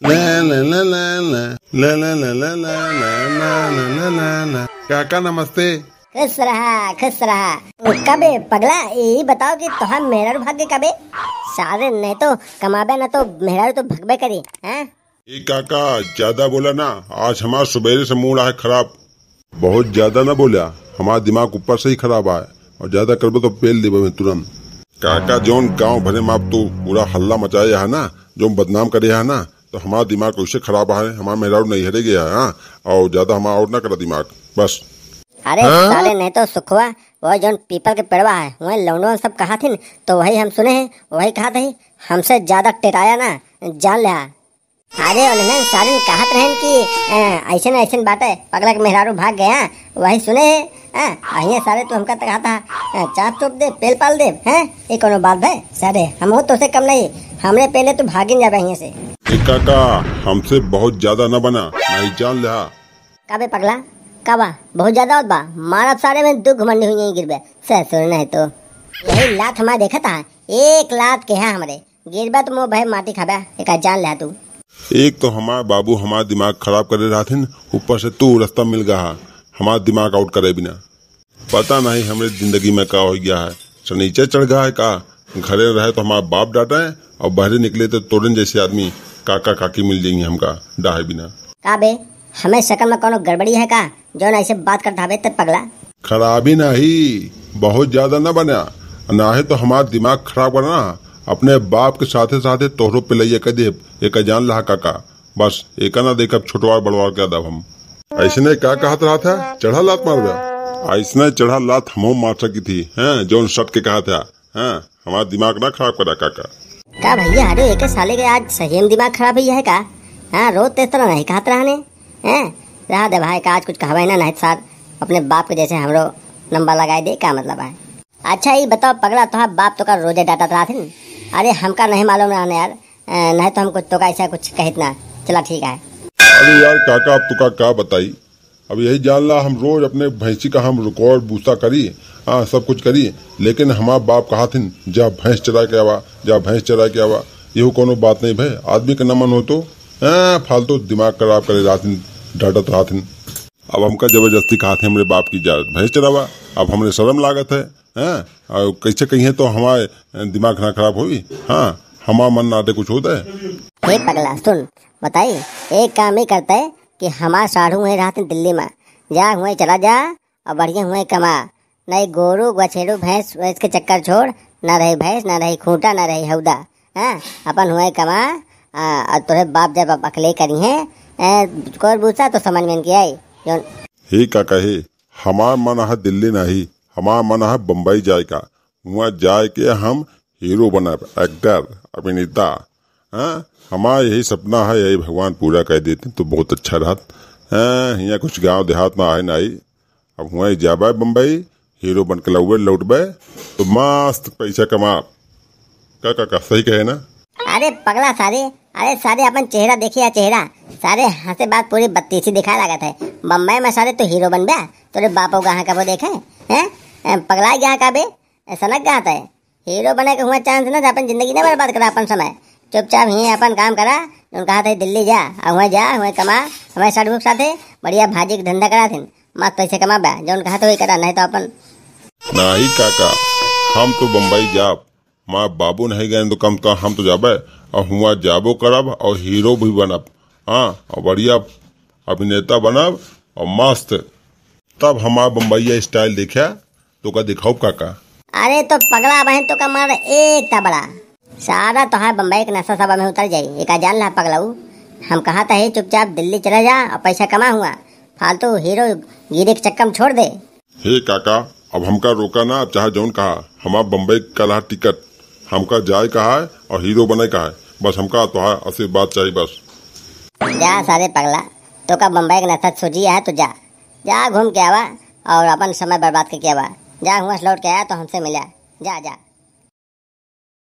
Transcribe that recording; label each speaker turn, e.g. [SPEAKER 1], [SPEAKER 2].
[SPEAKER 1] काका नमस्ते
[SPEAKER 2] खुश रहा खुश रहा कबे पगला ये बताओ कि तुहर मेहर भाग्य कबे सारे नहीं तो कमाबे ना तो मेहर तो भगबे करी हैं
[SPEAKER 1] ये काका ज्यादा बोला ना आज हमारा सुबेरे से मूड आया खराब बहुत ज्यादा ना बोला हमारा दिमाग ऊपर से ही खराब आए और ज्यादा करबे तो पेल देबे में तुरंत काका जोन गांव भरे में आप तो पूरा हल्ला मचाया है ना जो बदनाम करे है ना तो हमारा दिमाग वैसे तो खराब है हमारा मेहराब नहीं हरे गया है हाँ? और ज्यादा हमारा और ना करा दिमाग बस
[SPEAKER 2] अरे हाँ? साले नहीं तो सुखवा वो जो पीपल के पेड़वा है वही लौंडो सब कहा थी तो वही हम सुने हैं वही कहा था हमसे ज्यादा टेटाया ना जान लिया अरे उन्हें सारे कहा रहे कि ऐसे ना ऐसे बात है पगला के मेहरारू भाग गया वही सुने हैं हाँ? अहिए सारे तो हमका तो कहा था चाप चुप दे पेल पाल दे है ये कोनो बात है सारे हम हो तो से कम नहीं हमने पहले तो भागिन जाबे यहीं से
[SPEAKER 1] काका हमसे बहुत ज्यादा न बना नहीं जान लिया
[SPEAKER 2] कबे पगला कबा बहुत ज्यादा होत बा मारब सारे में दुख घमंडी हुई यही गिरबे सह सुन नहीं तो यही लात हमारे देखा था एक लात के है हमारे गिरबा तो मो भाई माटी खाबे एक जान लिया तू
[SPEAKER 1] एक तो हमारे बाबू हमारा दिमाग खराब करे रहा थे ऊपर से तू रास्ता मिल गया हमारा दिमाग आउट करे बिना पता नहीं हमारे जिंदगी में क्या हो गया है नीचे चढ़ गया है का घरे रहे तो हमारा बाप डाटा है और बाहर निकले तो तोड़न जैसे आदमी काका काकी मिल जाएंगे हमका डाहे बिना
[SPEAKER 2] काबे हमें शकल में कोनो गड़बड़ी है का जो ना ऐसे बात कर धाबे तब पगला
[SPEAKER 1] खराबी नहीं बहुत ज्यादा ना बना ना है तो हमारा दिमाग खराब करना अपने बाप के साथे साथे तोहरों पे लइया कह देब एक जान लहा काका बस एक ना देख अब छोटवार बड़वार के दब हम ऐसे ने क्या कहा रहा था चढ़ा लात मार गया ऐसने चढ़ा लात हम मार सकी थी हैं जोन शट के कहा था हैं हमारा दिमाग ना खराब करा काका
[SPEAKER 2] का भैया अरे एक साले के आज सही में दिमाग खराब भैया है का हाँ रोज तेज तरह तो नहीं कहा रहने हैं रहा दे भाई का आज कुछ कहा ना नहीं सर अपने बाप के जैसे हमरो नंबर लगाए दे का मतलब है अच्छा ये बताओ पगड़ा तो हाँ बाप तो का रोजे डाटा तो रहा थी अरे हमका नहीं मालूम रहा यार नहीं तो हम कुछ तो का ऐसा कुछ कहित ना चला ठीक है
[SPEAKER 1] अरे यार काका आप तो का, बताई अब यही जान ला हम रोज अपने भैंसी का हम रिकॉर्ड बूसा करी हाँ सब कुछ करी लेकिन हमार बाप कहा थिन जा भैंस चरा के आवा जा भैंस चरा के आवा यहू कोनो बात नहीं भाई आदमी का नमन हो तो हाँ फालतू तो दिमाग खराब करे रहा रातिन डाटत रातिन अब हमका जबरदस्ती कहा थे हमारे बाप की जा भैंस चरावा अब हमने शर्म लागत है हाँ और कैसे कही है तो हमारे हाँ, दिमाग ना खराब हुई हाँ हमारा मन ना कुछ होता
[SPEAKER 2] है पगला सुन बताई एक काम ही करता है कि हमारा साढ़ू है रात दिल्ली में जा हुए चला जा और बढ़िया हुए कमा नहीं गोरू गछेड़ू भैंस वैंस के चक्कर छोड़ ना रही भैंस ना रही खूंटा ना रही हौदा हाँ अपन हुए कमा और तोरे बाप जब अकेले करी है कौर बूसा तो समझ में आई जौन
[SPEAKER 1] हे काका हे हमार मन है दिल्ली नहीं हमारा मन है बम्बई जाए का वहाँ जाए के हम हीरो बने एक्टर अभिनेता हाँ हमारा यही सपना है यही भगवान पूरा कह देते तो बहुत अच्छा रहत हाँ यहाँ कुछ गांव देहात में आए ना आई अब वहीं जाबा बम्बई हीरो बन के लौबे बे तो मस्त पैसा कमा का का का सही कहे ना
[SPEAKER 2] अरे पगला सारे अरे सारे अपन चेहरा देखिए चेहरा सारे हंसे बात पूरी बत्तीसी दिखा लगा था बम्बई में सारे तो हीरो बन गया तोरे बापो गहाँ का वो देखे हैं पगला गया का बे सनक गया था हीरो बने का हुआ चांस ना अपन जिंदगी ना बर्बाद करा अपन समय चुपचाप ही अपन काम करा उन कहा था दिल्ली जा और वहाँ जा वहाँ कमा हमारे साथ बढ़िया भाजी का धंधा करा थी मत पैसे कमाबा जोन कहा तो वही करा नहीं तो अपन
[SPEAKER 1] नहीं काका हम तो बम्बई जाब माँ बाबू नहीं गए तो कम का हम तो जाबे और हुआ जाबो करब और हीरो भी बनब हाँ और बढ़िया अभिनेता बनब और मस्त तब हमारा बम्बैया स्टाइल देखा तो का दिखाओ काका
[SPEAKER 2] अरे तो पगला बहन तो का मार एक था बड़ा सारा तो हाँ बम्बई के नशा सभा में उतर जाये एक जान ला पगला हम कहा था चुपचाप दिल्ली चला जा और पैसा कमा हुआ फालतू हीरो गिरे के चक्कम छोड़ दे
[SPEAKER 1] हे काका अब हमका रोका ना अब चाहे जौन कहा हमार बम्बई कला टिकट हमका जाए कहा है और हीरो बने कहा है बस हमका तो आशीर्वाद चाहिए बस
[SPEAKER 2] जा सारे पगला तो का बम्बई का नशा सोची है तो जा जा घूम के आवा और अपन समय बर्बाद करके आवा जा हुआ लौट के आया तो हमसे मिला जा जा